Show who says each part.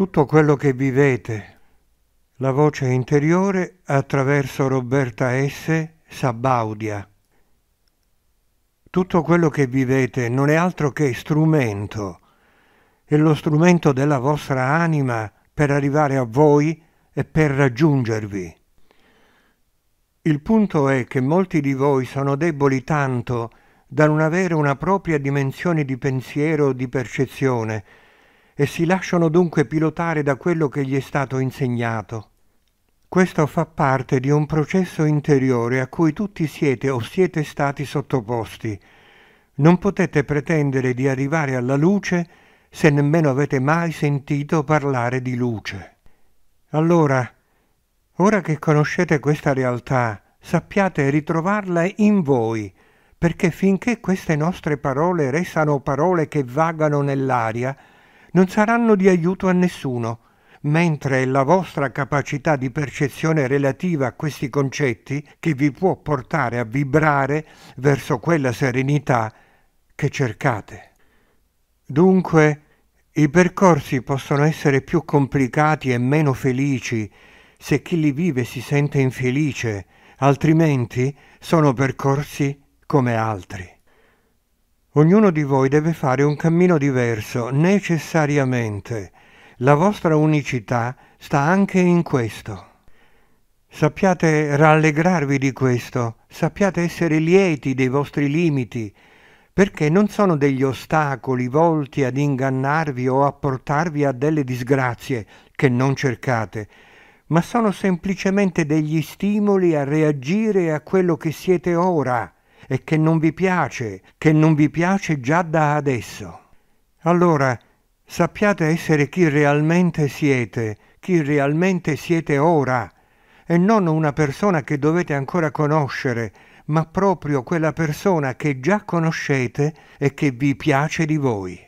Speaker 1: tutto quello che vivete. La voce interiore attraverso Roberta S. Sabaudia. Tutto quello che vivete non è altro che strumento, è lo strumento della vostra anima per arrivare a voi e per raggiungervi. Il punto è che molti di voi sono deboli tanto da non avere una propria dimensione di pensiero o di percezione, e si lasciano dunque pilotare da quello che gli è stato insegnato. Questo fa parte di un processo interiore a cui tutti siete o siete stati sottoposti. Non potete pretendere di arrivare alla luce se nemmeno avete mai sentito parlare di luce. Allora, ora che conoscete questa realtà, sappiate ritrovarla in voi, perché finché queste nostre parole restano parole che vagano nell'aria, non saranno di aiuto a nessuno, mentre è la vostra capacità di percezione relativa a questi concetti che vi può portare a vibrare verso quella serenità che cercate. Dunque, i percorsi possono essere più complicati e meno felici se chi li vive si sente infelice, altrimenti sono percorsi come altri. Ognuno di voi deve fare un cammino diverso, necessariamente. La vostra unicità sta anche in questo. Sappiate rallegrarvi di questo, sappiate essere lieti dei vostri limiti, perché non sono degli ostacoli volti ad ingannarvi o a portarvi a delle disgrazie che non cercate, ma sono semplicemente degli stimoli a reagire a quello che siete ora e che non vi piace, che non vi piace già da adesso. Allora sappiate essere chi realmente siete, chi realmente siete ora, e non una persona che dovete ancora conoscere, ma proprio quella persona che già conoscete e che vi piace di voi.